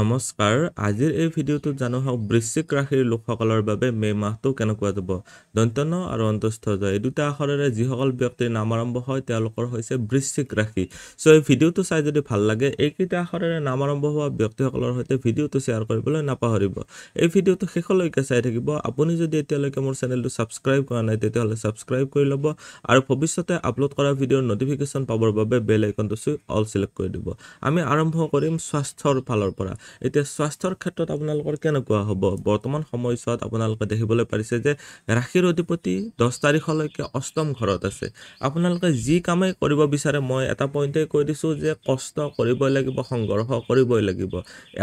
নমস্কাৰ আজিৰ এই ভিডিঅ'টোত জানো হওক বৃশ্চিক ৰাশিৰ লোকসকলৰ বাবে মে মাহটো কেনেকুৱা যাব দন্ত ন আৰু অন্তস্থ জয় এই দুটা আখৰেৰে যিসকল ব্যক্তিৰ নাম আৰম্ভ হয় তেওঁলোকৰ হৈছে বৃশ্চিক ৰাশি চ' এই ভিডিঅ'টো চাই যদি ভাল লাগে এইকেইটা আখৰেৰে নাম আৰম্ভ হোৱা ব্যক্তিসকলৰ সৈতে ভিডিঅ'টো শ্বেয়াৰ কৰিবলৈ নাপাহৰিব এই ভিডিঅ'টো শেষলৈকে চাই থাকিব আপুনি যদি এতিয়ালৈকে মোৰ চেনেলটো ছাবস্ক্ৰাইব কৰা নাই তেতিয়াহ'লে ছাবস্ক্ৰাইব কৰি ল'ব আৰু ভৱিষ্যতে আপলোড কৰা ভিডিঅ'ৰ ন'টিফিকেশ্যন পাবৰ বাবে বেল আইকনটো চুই অল ছিলেক্ট কৰি দিব আমি আৰম্ভ কৰিম স্বাস্থ্যৰ ফালৰ পৰা কথা এতিয়া স্বাস্থ্যৰ ক্ষেত্ৰত আপোনালোকৰ কেনেকুৱা হ'ব বৰ্তমান সময়ছোৱাত আপোনালোকে দেখিবলৈ পাৰিছে যে ৰাশিৰ অধিপতি দহ তাৰিখলৈকে অষ্টম ঘৰত আছে আপোনালোকে যি কামেই কৰিব বিচাৰে মই এটা পইণ্টেই কৈ দিছোঁ যে কষ্ট কৰিবই লাগিব সংঘৰ্ষ কৰিবই লাগিব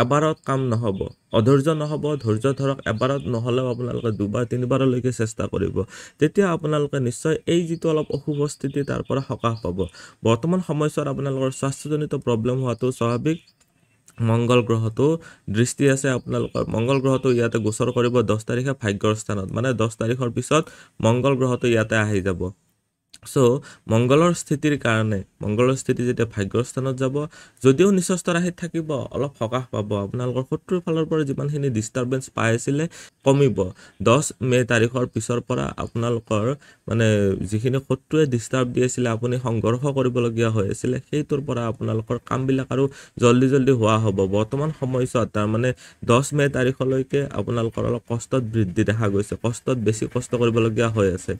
এবাৰত কাম নহ'ব অধৈৰ্য নহ'ব ধৈৰ্য ধৰক এবাৰত নহ'লেও আপোনালোকে দুবাৰ তিনিবাৰলৈকে চেষ্টা কৰিব তেতিয়া আপোনালোকে নিশ্চয় এই যিটো অলপ অশুভ স্থিতি তাৰ পৰা সকাহ পাব বৰ্তমান সময়ছোৱাত আপোনালোকৰ স্বাস্থ্যজনিত প্ৰব্লেম হোৱাটো স্বাভাৱিক মংগল গ্ৰহটো দৃষ্টি আছে আপোনালোকৰ মংগল গ্ৰহটো ইয়াতে গোচৰ কৰিব দহ তাৰিখে ভাগ্যৰ স্থানত মানে দহ তাৰিখৰ পিছত মংগল গ্ৰহটো ইয়াতে আহি যাব চ' মংগলৰ স্থিতিৰ কাৰণে মংগলৰ স্থিতি যেতিয়া ভাগ্যৰ স্থানত যাব যদিও নিশস্ত ৰাশিত থাকিব অলপ সকাহ পাব আপোনালোকৰ শত্ৰুৰ ফালৰ পৰা যিমানখিনি ডিষ্টাৰ্বেঞ্চ পাই আছিলে কমিব দহ মে' তাৰিখৰ পিছৰ পৰা আপোনালোকৰ মানে যিখিনি শত্ৰুৱে ডিষ্টাৰ্ব দি আছিলে আপুনি সংঘৰ্ষ কৰিবলগীয়া হৈ আছিলে সেইটোৰ পৰা আপোনালোকৰ কামবিলাক আৰু জল্দি জল্দি হোৱা হ'ব বৰ্তমান সময়ছোৱাত তাৰমানে দহ মে' তাৰিখলৈকে আপোনালোকৰ অলপ কষ্টত বৃদ্ধি দেখা গৈছে কষ্টত বেছি কষ্ট কৰিবলগীয়া হৈ আছে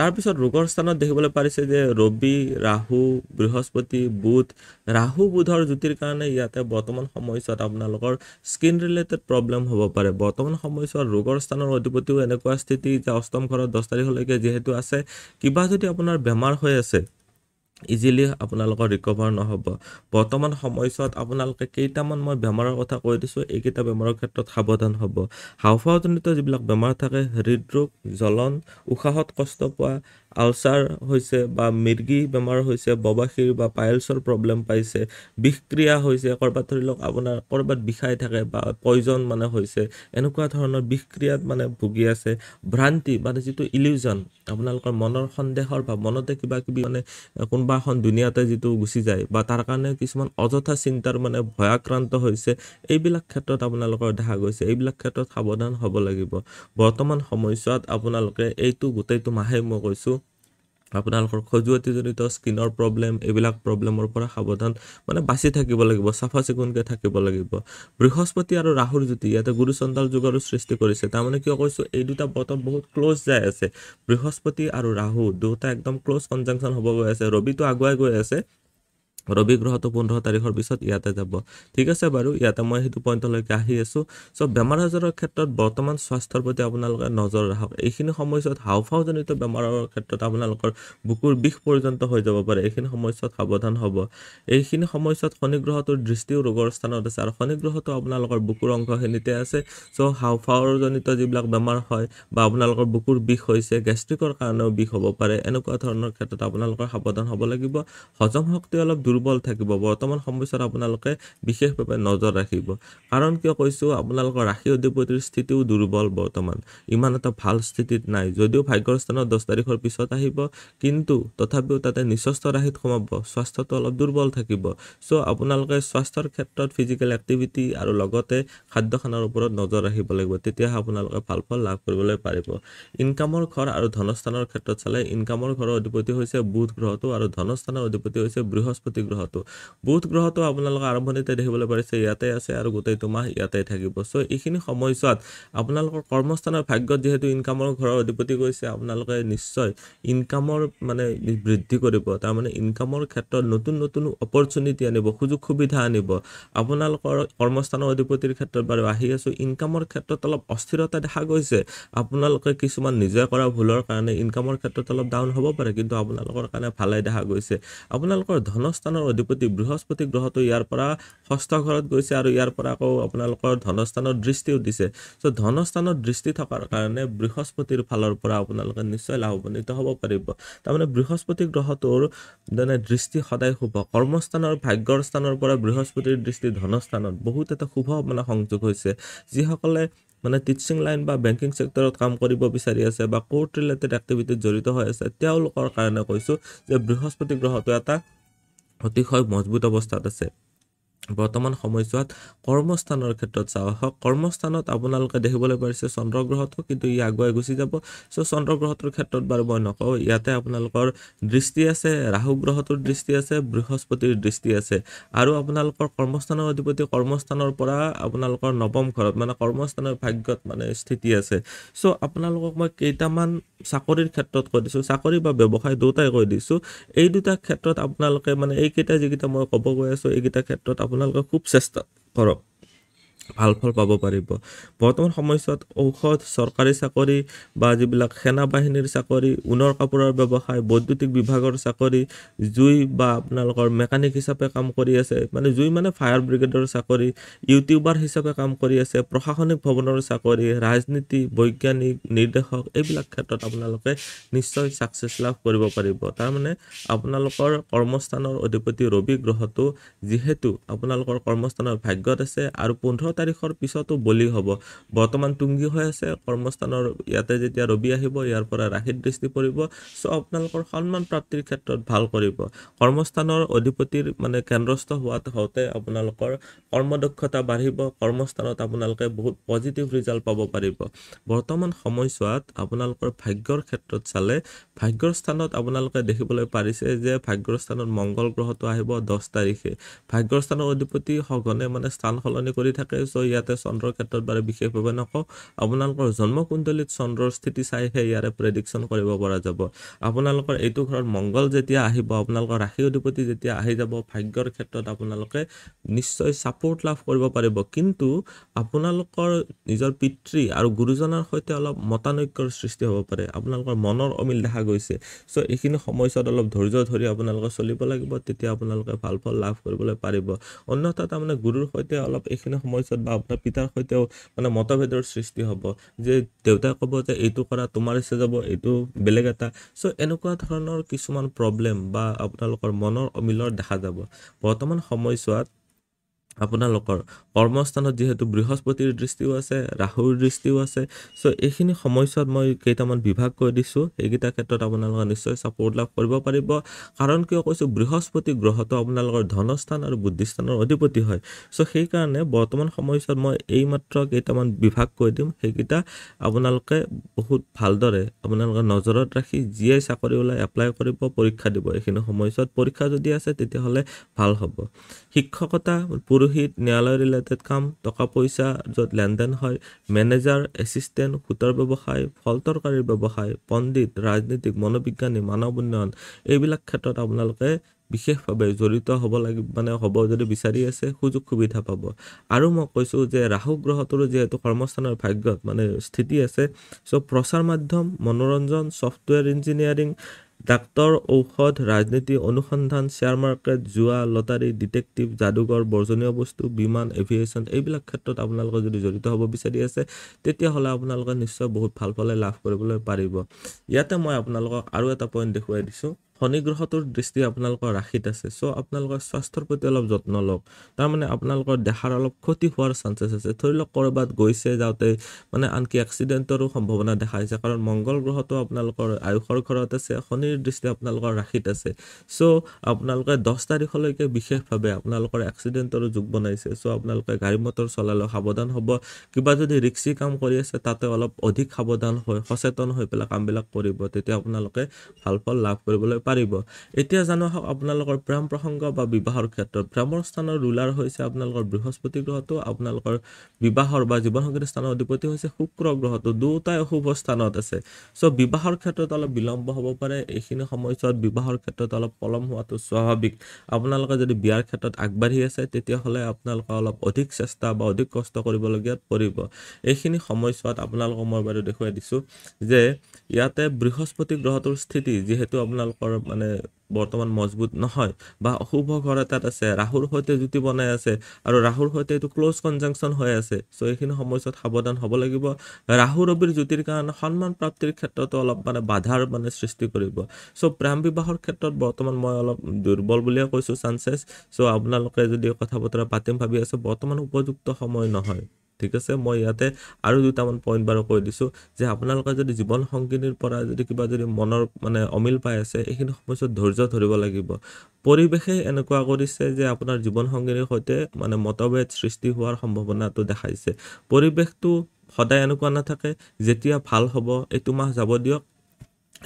তাৰপিছত ৰোগৰ স্থানত দেখিবলৈ পাৰিছে যে ৰবি ৰাহু বৃহস্পতি বুধ ৰাহু বুধৰ জ্যোতিৰ কাৰণে ইয়াতে বৰ্তমান সময়ছোৱাত আপোনালোকৰ স্কিন ৰিলেটেড প্ৰব্লেম হ'ব পাৰে বৰ্তমান সময়ছোৱাত ৰোগৰ স্থানৰ অধিপতিও এনেকুৱা স্থিতি যে অষ্টম ঘৰত দহ তাৰিখলৈকে যিহেতু আছে কিবা যদি আপোনাৰ বেমাৰ হৈ আছে ইজিলি আপোনালোকৰ ৰিকভাৰ নহ'ব বৰ্তমান সময়ছোৱাত আপোনালোকে কেইটামান মই বেমাৰৰ কথা কৈ দিছোঁ এইকেইটা বেমাৰৰ ক্ষেত্ৰত সাৱধান হ'ব হাওঁফাওঁজনিত যিবিলাক বেমাৰ থাকে হৃদৰোগ জ্বলন উশাহত কষ্ট পোৱা আলচাৰ হৈছে বা মিৰ্গী বেমাৰ হৈছে ববাশীৰ বা পায়েলছৰ প্ৰব্লেম পাইছে বিষক্ৰিয়া হৈছে ক'ৰবাত ধৰি লওক আপোনাৰ ক'ৰবাত বিষাই থাকে বা পয়জন মানে হৈছে এনেকুৱা ধৰণৰ বিষক্ৰিয়াত মানে ভুগি আছে ভ্ৰান্তি মানে যিটো ইলিউজন আপোনালোকৰ মনৰ সন্দেহৰ বা মনতে কিবা কিবি মানে কোনোবা এখন দুনিয়াতে যিটো গুচি যায় বা তাৰ কাৰণে কিছুমান অযথা চিন্তাৰ মানে ভয়াক্ৰান্ত হৈছে এইবিলাক ক্ষেত্ৰত আপোনালোকৰ দেখা গৈছে এইবিলাক ক্ষেত্ৰত সাৱধান হ'ব লাগিব বৰ্তমান সময়ছোৱাত আপোনালোকে এইটো গোটেইটো মাহেই মই কৈছোঁ আপোনালোকৰ খজুৱতিজনিত স্কিনৰ প্ৰব্লেম এইবিলাক প্ৰব্লেমৰ পৰা সাৱধান মানে বাচি থাকিব লাগিব চাফা চিকুণকৈ থাকিব লাগিব বৃহস্পতি আৰু ৰাহুৰ জ্যোতি ইয়াতে গুৰুচন্দাল যুগৰো সৃষ্টি কৰিছে তাৰমানে কিয় কৈছো এই দুটা বতৰ বহুত ক্ল'জ যাই আছে বৃহস্পতি আৰু ৰাহু দুটা একদম ক্ল'জ কনজাংচন হ'ব গৈ আছে ৰবিটো আগুৱাই গৈ আছে ৰবি গ্ৰহটো পোন্ধৰ তাৰিখৰ পিছত ইয়াতে যাব ঠিক আছে বাৰু ইয়াতে মই সেইটো পইণ্টলৈকে আহি আছো চ' বেমাৰ আজাৰৰ ক্ষেত্ৰত বৰ্তমান স্বাস্থ্যৰ প্ৰতি আপোনালোকে নজৰ ৰাখক এইখিনি সময়ছোৱাত হাওফাওজনিত বেমাৰৰ ক্ষেত্ৰত আপোনালোকৰ বুকুৰ বিষ পৰ্যন্ত হৈ যাব পাৰে এইখিনি সময়ছোৱাত সাৱধান হ'ব এইখিনি সময়ছোৱাত শনি গ্ৰহটোৰ দৃষ্টিও ৰোগৰ স্থানত আছে আৰু শনি গ্ৰহটো আপোনালোকৰ বুকুৰ অংশখিনিতে আছে চ' হাওফাওজনিত যিবিলাক বেমাৰ হয় বা আপোনালোকৰ বুকুৰ বিষ হৈছে গেষ্ট্ৰিকৰ কাৰণেও বিষ হ'ব পাৰে এনেকুৱা ধৰণৰ ক্ষেত্ৰত আপোনালোকৰ সাৱধান হ'ব লাগিব হজম শক্তি অলপ দুৰ্বল থাকিব বৰ্তমান সময়ছোৱাত আপোনালোকে বিশেষভাৱে নজৰ ৰাখিব কাৰণ কিয় কৈছোঁ আপোনালোকৰ ৰাশি অধিপতিৰ স্থিতিও দুৰ্বল বৰ্তমান ইমান এটা ভাল স্থিতিত নাই যদিও ভাগ্যৰ স্থানত দহ তাৰিখৰ পিছত আহিব কিন্তু তথাপিও তাতে নিস্বাস্থ্য ৰাশিত সোমাব স্বাস্থ্যটো অলপ দুৰ্বল থাকিব চ' আপোনালোকে স্বাস্থ্যৰ ক্ষেত্ৰত ফিজিকেল এক্টিভিটি আৰু লগতে খাদ্য খাদ্যখানাৰ ওপৰত নজৰ ৰাখিব লাগিব তেতিয়াহে আপোনালোকে ভাল ফল লাভ কৰিবলৈ পাৰিব ইনকামৰ ঘৰ আৰু ধনস্থানৰ ক্ষেত্ৰত চালে ইনকামৰ ঘৰৰ অধিপতি হৈছে বুধ গ্ৰহটো আৰু ধনস্থানৰ অধিপতি হৈছে বৃহস্পতি গ্ৰহটো বুধ গ্ৰহটো আপোনালোকৰ আৰম্ভণিতে দেখিবলৈ পাৰিছে ইয়াতে আছে আৰু গোটেই দুমাহ ইয়াতে থাকিব চ' এইখিনি সময়ছোৱাত আপোনালোকৰ কৰ্মস্থানৰ ভাগ্যত যিহেতু ইনকামৰ ঘৰৰ অধিপতি গৈছে আপোনালোকে নিশ্চয় ইনকামৰ মানে বৃদ্ধি কৰিব তাৰমানে ইনকামৰ ক্ষেত্ৰত নতুন নতুন অপৰচুনিটি আনিব সুযোগ সুবিধা আনিব আপোনালোকৰ কৰ্মস্থানৰ অধিপতিৰ ক্ষেত্ৰত বাৰু আহি আছো ইনকামৰ ক্ষেত্ৰত অলপ অস্থিৰতা দেখা গৈছে আপোনালোকে কিছুমান নিজে কৰা ভুলৰ কাৰণে ইনকামৰ ক্ষেত্ৰত অলপ ডাউন হ'ব পাৰে কিন্তু আপোনালোকৰ কাৰণে ভালেই দেখা গৈছে আপোনালোকৰ ধনস্থান ধনস্থানৰ অধিপতি বৃহস্পতি গ্ৰহটো ইয়াৰ পৰা ষষ্ঠ ঘৰত গৈছে আৰু ইয়াৰ পৰা আকৌ আপোনালোকৰ ধনস্থানৰ দৃষ্টি উঠিছে চ' ধনস্থানৰ দৃষ্টি থকাৰ কাৰণে বৃহস্পতিৰ ফালৰ পৰা আপোনালোকে নিশ্চয় লাভান্বিত হ'ব পাৰিব তাৰমানে বৃহস্পতি গ্ৰহটোৰ যেনে দৃষ্টি সদায় শুভ কৰ্মস্থানৰ ভাগ্যৰ স্থানৰ পৰা বৃহস্পতিৰ দৃষ্টি ধনস্থানত বহুত এটা শুভ মানে সংযোগ হৈছে যিসকলে মানে টিচিং লাইন বা বেংকিং চেক্টৰত কাম কৰিব বিচাৰি আছে বা কোৰ্ট ৰিলেটেড এক্টিভিটিত জড়িত হৈ আছে তেওঁলোকৰ কাৰণে কৈছোঁ যে বৃহস্পতি গ্ৰহটো এটা অতিশয় মজবুত অৱস্থাত আছে বৰ্তমান সময়ছোৱাত কৰ্মস্থানৰ ক্ষেত্ৰত চাওঁ হওক কৰ্মস্থানত আপোনালোকে দেখিবলৈ পাৰিছে চন্দ্ৰগ্ৰহটো কিন্তু ই আগুৱাই গুচি যাব চ' চন্দ্ৰগ্ৰহটোৰ ক্ষেত্ৰত বাৰু মই নকওঁ ইয়াতে আপোনালোকৰ দৃষ্টি আছে ৰাহু গ্ৰহটোৰ দৃষ্টি আছে বৃহস্পতিৰ দৃষ্টি আছে আৰু আপোনালোকৰ কৰ্মস্থানৰ অধিপতি কৰ্মস্থানৰ পৰা আপোনালোকৰ নৱম ঘৰত মানে কৰ্মস্থানৰ ভাগ্যত মানে স্থিতি আছে চ' আপোনালোকক মই কেইটামান চাকৰিৰ ক্ষেত্ৰত কৈ দিছোঁ চাকৰি বা ব্যৱসায় দুয়োটাই কৈ দিছোঁ এই দুটা ক্ষেত্ৰত আপোনালোকে মানে এইকেইটা যিকেইটা মই ক'ব গৈ আছোঁ এইকেইটা ক্ষেত্ৰত আপোনালোকে খুব চেষ্টা কৰক ভাল ফল পাব পাৰিব বৰ্তমান সময়ছোৱাত ঔষধ চৰকাৰী চাকৰি বা যিবিলাক সেনা বাহিনীৰ চাকৰি ঊণৰ কাপোৰৰ ব্যৱসায় বৈদ্যুতিক বিভাগৰ চাকৰি জুই বা আপোনালোকৰ মেকানিক হিচাপে কাম কৰি আছে মানে জুই মানে ফায়াৰ ব্ৰিগেডৰ চাকৰি ইউটিউবাৰ হিচাপে কাম কৰি আছে প্ৰশাসনিক ভৱনৰ চাকৰি ৰাজনীতি বৈজ্ঞানিক নিৰ্দেশক এইবিলাক ক্ষেত্ৰত আপোনালোকে নিশ্চয় ছাকচেছ লাভ কৰিব পাৰিব তাৰমানে আপোনালোকৰ কৰ্মস্থানৰ অধিপতি ৰবি গ্ৰহটো যিহেতু আপোনালোকৰ কৰ্মস্থানৰ ভাগ্যত আছে আৰু পোন্ধৰ তাৰিখৰ পিছতো বলি হ'ব বৰ্তমান তুংগী হৈ আছে কৰ্মস্থানৰ ইয়াতে যেতিয়া ৰবি আহিব ইয়াৰ পৰা ৰাখিত দৃষ্টি পৰিব চ' আপোনালোকৰ সন্মান প্ৰাপ্তিৰ ক্ষেত্ৰত ভাল কৰিব কৰ্মস্থানৰ অধিপতিৰ মানে কেন্দ্ৰস্থ হোৱাত হওঁতে আপোনালোকৰ কৰ্মদক্ষতা বাঢ়িব কৰ্মস্থানত আপোনালোকে বহুত পজিটিভ ৰিজাল্ট পাব পাৰিব বৰ্তমান সময়ছোৱাত আপোনালোকৰ ভাগ্যৰ ক্ষেত্ৰত চালে ভাগ্যৰ স্থানত আপোনালোকে দেখিবলৈ পাৰিছে যে ভাগ্যৰ স্থানত মংগল গ্ৰহটো আহিব দহ তাৰিখে ভাগ্যৰ স্থানৰ অধিপতি সঘনে মানে স্থান সলনি কৰি থাকে কৰিছোঁ চ' ইয়াতে চন্দ্ৰৰ ক্ষেত্ৰত বাৰু বিশেষভাৱে নকওঁ আপোনালোকৰ জন্মকুণ্ডলীত চন্দ্ৰৰ স্থিতি চাইহে ইয়াৰে প্ৰেডিকশ্যন কৰিব পৰা যাব আপোনালোকৰ এইটো ঘৰত মংগল যেতিয়া আহিব আপোনালোকৰ ৰাশি অধিপতি যেতিয়া আহি যাব ভাগ্যৰ ক্ষেত্ৰত আপোনালোকে নিশ্চয় ছাপৰ্ট লাভ কৰিব পাৰিব কিন্তু আপোনালোকৰ নিজৰ পিতৃ আৰু গুৰুজনাৰ সৈতে অলপ মতানৈক্যৰ সৃষ্টি হ'ব পাৰে আপোনালোকৰ মনৰ অমিল দেখা গৈছে চ' এইখিনি সময়ছোৱাত অলপ ধৈৰ্য ধৰি আপোনালোকে চলিব লাগিব তেতিয়া আপোনালোকে ভাল ফল লাভ কৰিবলৈ পাৰিব অন্যথা গুৰুৰ সৈতে অলপ এইখিনি সময়ছোৱাত পিছত বা আপোনাৰ পিতাৰ সৈতেও মানে মতভেদৰ সৃষ্টি হ'ব যে দেউতাই ক'ব যে এইটো কৰা তোমাৰ ইচ্ছা যাব এইটো বেলেগ এটা চ' এনেকুৱা ধৰণৰ কিছুমান প্ৰব্লেম বা আপোনালোকৰ মনৰ অমিলৰ দেখা যাব বৰ্তমান সময়ছোৱাত আপোনালোকৰ কৰ্মস্থানত যিহেতু বৃহস্পতিৰ দৃষ্টিও আছে ৰাহুৰ দৃষ্টিও আছে চ' এইখিনি সময়ছোৱাত মই কেইটামান বিভাগ কৈ দিছোঁ এইকেইটা ক্ষেত্ৰত আপোনালোকে নিশ্চয় ছাপৰ্ট লাভ কৰিব পাৰিব কাৰণ কিয় কৈছোঁ বৃহস্পতি গ্ৰহটো আপোনালোকৰ ধনস্থান আৰু বুদ্ধিস্থানৰ অধিপতি হয় চ' সেইকাৰণে বৰ্তমান সময়ছোৱাত মই এইমাত্ৰ কেইটামান বিভাগ কৈ দিম সেইকেইটা আপোনালোকে বহুত ভালদৰে আপোনালোকে নজৰত ৰাখি যিয়ে চাকৰি ওলাই এপ্লাই কৰিব পৰীক্ষা দিব এইখিনি সময়ছোৱাত পৰীক্ষা যদি আছে তেতিয়াহ'লে ভাল হ'ব শিক্ষকতা পুৰোহিত ন্যায়ালয় ৰিলেটেড কাম টকা পইচা য'ত লেনদেন হয় মেনেজাৰ এছিষ্টেণ্ট সূতৰ ব্যৱসায় ফল তৰকাৰীৰ ব্যৱসায় পণ্ডিত ৰাজনীতিক মনোবিজ্ঞানী মানৱ উন্নয়ন এইবিলাক ক্ষেত্ৰত আপোনালোকে বিশেষভাৱে জড়িত হ'ব লাগিব মানে হ'ব যদি বিচাৰি আছে সুযোগ সুবিধা পাব আৰু মই কৈছোঁ যে ৰাহু গ্ৰহটোৰ যিহেতু কৰ্মস্থানৰ ভাগ্যত মানে স্থিতি আছে চ' প্ৰচাৰ মাধ্যম মনোৰঞ্জন ছফ্টৱেৰ ইঞ্জিনিয়াৰিং ডাক্তৰ ঔষধ ৰাজনীতি অনুসন্ধান শ্বেয়াৰ মাৰ্কেট জোৱা লটাৰী ডিটেক্টিভ যাদুঘৰ বৰ্জনীয় বস্তু বিমান এভিয়েশ্যন এইবিলাক ক্ষেত্ৰত আপোনালোকে যদি জড়িত হ'ব বিচাৰি আছে তেতিয়াহ'লে আপোনালোকে নিশ্চয় বহুত ভাল ফলে লাভ কৰিবলৈ পাৰিব ইয়াতে মই আপোনালোকক আৰু এটা পইণ্ট দেখুৱাই দিছোঁ শনি গ্ৰহটোৰ দৃষ্টি আপোনালোকৰ ৰাশিত আছে চ' আপোনালোকৰ স্বাস্থ্যৰ প্ৰতি অলপ যত্ন লওক তাৰমানে আপোনালোকৰ দেহাৰ অলপ ক্ষতি হোৱাৰ চান্সেছ আছে ধৰি লওক ক'ৰবাত গৈছে যাওঁতে মানে আনকি এক্সিডেণ্টৰো সম্ভাৱনা দেখা দিছে কাৰণ মংগল গ্ৰহটো আপোনালোকৰ আয়ুসৰ ঘৰত আছে শনিৰ দৃষ্টি আপোনালোকৰ ৰাশিত আছে চ' আপোনালোকে দহ তাৰিখলৈকে বিশেষভাৱে আপোনালোকৰ এক্সিডেণ্টৰো যোগ বনাইছে চ' আপোনালোকে গাড়ী মটৰ চলালেও সাৱধান হ'ব কিবা যদি ৰিক্সি কাম কৰি আছে তাতে অলপ অধিক সাৱধান হৈ সচেতন হৈ পেলাই কামবিলাক কৰিব তেতিয়া আপোনালোকে ভাল ফল লাভ কৰিবলৈ পাৰিব এতিয়া জানো আহক আপোনালোকৰ প্ৰেম প্ৰসংগ বা বিবাহৰ ক্ষেত্ৰত প্ৰেমৰ স্থানৰ ৰুলাৰ হৈছে আপোনালোকৰ বৃহস্পতি গ্ৰহটো আপোনালোকৰ বিবাহৰ বা জীৱনসংগীৰ স্থানৰ অধিপতি হৈছে শুক্ৰ গ্ৰহটো দুয়োটাই অশুভ স্থানত আছে চ' বিবাহৰ ক্ষেত্ৰত অলপ বিলম্ব হ'ব পাৰে এইখিনি সময়ছোৱাত বিবাহৰ ক্ষেত্ৰত অলপ পলম হোৱাটো স্বাভাৱিক আপোনালোকে যদি বিয়াৰ ক্ষেত্ৰত আগবাঢ়ি আছে তেতিয়াহ'লে আপোনালোকে অলপ অধিক চেষ্টা বা অধিক কষ্ট কৰিবলগীয়া পৰিব এইখিনি সময়ছোৱাত আপোনালোকক মই বাৰু দেখুৱাই দিছোঁ যে ইয়াতে বৃহস্পতি গ্ৰহটোৰ স্থিতি যিহেতু আপোনালোকৰ ঘৰৰ মানে বৰ্তমান মজবুত নহয় বা অশুভ ঘৰ এটাত আছে ৰাহুৰ সৈতে জ্যোতি বনাই আছে আৰু ৰাহুৰ সৈতে এইটো ক্ল'জ কনজাংশ্যন হৈ আছে চ' এইখিনি সময়ছোৱাত সাৱধান হ'ব লাগিব ৰাহু ৰবিৰ জ্যোতিৰ কাৰণে সন্মান প্ৰাপ্তিৰ ক্ষেত্ৰতো অলপ মানে বাধাৰ মানে সৃষ্টি কৰিব চ' প্ৰেম বিবাহৰ ক্ষেত্ৰত বৰ্তমান মই অলপ দুৰ্বল বুলিয়ে কৈছোঁ চান্সেছ চ' আপোনালোকে যদি কথা বতৰা পাতিম ভাবি আছে বৰ্তমান উপযুক্ত সময় নহয় ঠিক আছে মই ইয়াতে আৰু দুটামান পইণ্ট বাৰু কৈ দিছোঁ যে আপোনালোকে যদি জীৱন সংগিনীৰ পৰা যদি কিবা যদি মনৰ মানে অমিল পাই আছে এইখিনি সময়ছোৱাত ধৈৰ্য ধৰিব লাগিব পৰিৱেশে এনেকুৱা কৰিছে যে আপোনাৰ জীৱন সংগিনীৰ সৈতে মানে মতভেদ সৃষ্টি হোৱাৰ সম্ভাৱনাটো দেখাইছে পৰিৱেশটো সদায় এনেকুৱা নাথাকে যেতিয়া ভাল হ'ব এইটো মাহ যাব দিয়ক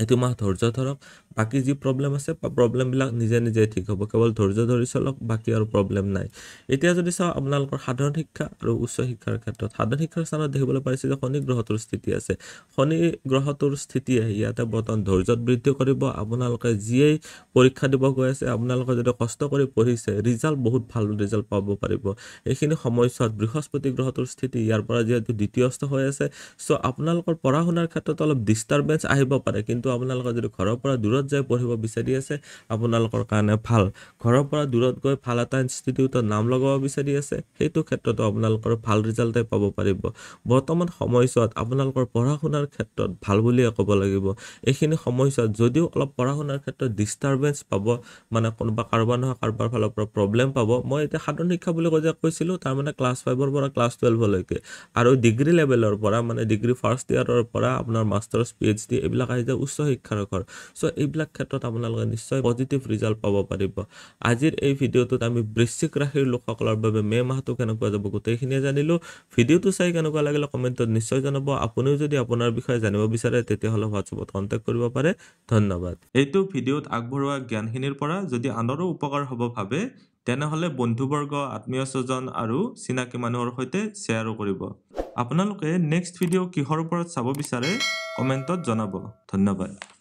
এইটো মাহ ধৈৰ্য ধৰক বাকী যি প্ৰব্লেম আছে প্ৰব্লেমবিলাক নিজে নিজে ঠিক হ'ব কেৱল ধৈৰ্য ধৰি চলক বাকী আৰু প্ৰব্লেম নাই এতিয়া যদি চাওঁ আপোনালোকৰ সাধাৰণ শিক্ষা আৰু উচ্চ শিক্ষাৰ ক্ষেত্ৰত সাধাৰণ শিক্ষাৰ স্থানত দেখিবলৈ পাৰিছে যে শনি গ্ৰহটোৰ স্থিতি আছে শনি গ্ৰহটোৰ স্থিতিয়ে ইয়াতে বৰ্তমান ধৈৰ্যত বৃদ্ধি কৰিব আপোনালোকে যিয়েই পৰীক্ষা দিব গৈ আছে আপোনালোকে যদি কষ্ট কৰি পঢ়িছে ৰিজাল্ট বহুত ভাল ৰিজাল্ট পাব পাৰিব এইখিনি সময়ছোৱাত বৃহস্পতি গ্ৰহটোৰ স্থিতি ইয়াৰ পৰা যিহেতু দ্বিতীয়স্থ হৈ আছে চ' আপোনালোকৰ পঢ়া শুনাৰ ক্ষেত্ৰত অলপ ডিষ্টাৰ্বেঞ্চ আহিব পাৰে কিন্তু আপোনালোকে যদি ঘৰৰ পৰা দূৰত পৰ্যায় পঢ়িব বিচাৰি আছে আপোনালোকৰ কাৰণে ভাল ঘৰৰ পৰা দূৰত গৈ ভাল এটা ইনষ্টিটিউটত নাম লগাব বিচাৰি আছে সেইটো ক্ষেত্ৰতো আপোনালোকৰ ভাল ৰিজাল্টে পাব পাৰিব বৰ্তমান সময়ছোৱাত আপোনালোকৰ পঢ়া শুনাৰ ক্ষেত্ৰত ভাল বুলিয়ে ক'ব লাগিব এইখিনি সময়ছোৱাত যদিও অলপ পঢ়া শুনাৰ ক্ষেত্ৰত ডিষ্টাৰ্বেঞ্চ পাব মানে কোনোবা কাৰোবাৰ নহয় কাৰোবাৰ ফালৰ পৰা প্ৰব্লেম পাব মই এতিয়া সাধাৰণ শিক্ষা বুলি কৈ কৈছিলোঁ তাৰমানে ক্লাছ ফাইভৰ পৰা ক্লাছ টুৱেলভলৈকে আৰু ডিগ্ৰী লেভেলৰ পৰা মানে ডিগ্ৰী ফাৰ্ষ্ট ইয়াৰৰ পৰা আপোনাৰ মাষ্টাৰ্ছ পি এইচ ডি এইবিলাক আহি যায় উচ্চ শিক্ষাৰ ঘৰ চ' এই এইবিলাক ক্ষেত্ৰত আপোনালোকে নিশ্চয় পজিটিভ ৰিজাল্ট পাব পাৰিব আজিৰ এই ভিডিঅ'টোত আমি বৃশ্চিক ৰাশিৰ লোকসকলৰ বাবে মে মাহটো কেনেকুৱা যাব গোটেইখিনিয়ে জানিলোঁ ভিডিঅ'টো চাই কেনেকুৱা লাগিলে কমেণ্টত নিশ্চয় জনাব আপুনিও যদি আপোনাৰ বিষয়ে জানিব বিচাৰে তেতিয়াহ'লে হোৱাটছএপত কণ্টেক্ট কৰিব পাৰে ধন্যবাদ এইটো ভিডিঅ'ত আগবঢ়োৱা জ্ঞানখিনিৰ পৰা যদি আনৰো উপকাৰ হ'ব ভাবে তেনেহ'লে বন্ধুবৰ্গ আত্মীয় স্বজন আৰু চিনাকি মানুহৰ সৈতে শ্বেয়াৰো কৰিব আপোনালোকে নেক্সট ভিডিঅ' কিহৰ ওপৰত চাব বিচাৰে কমেণ্টত জনাব ধন্যবাদ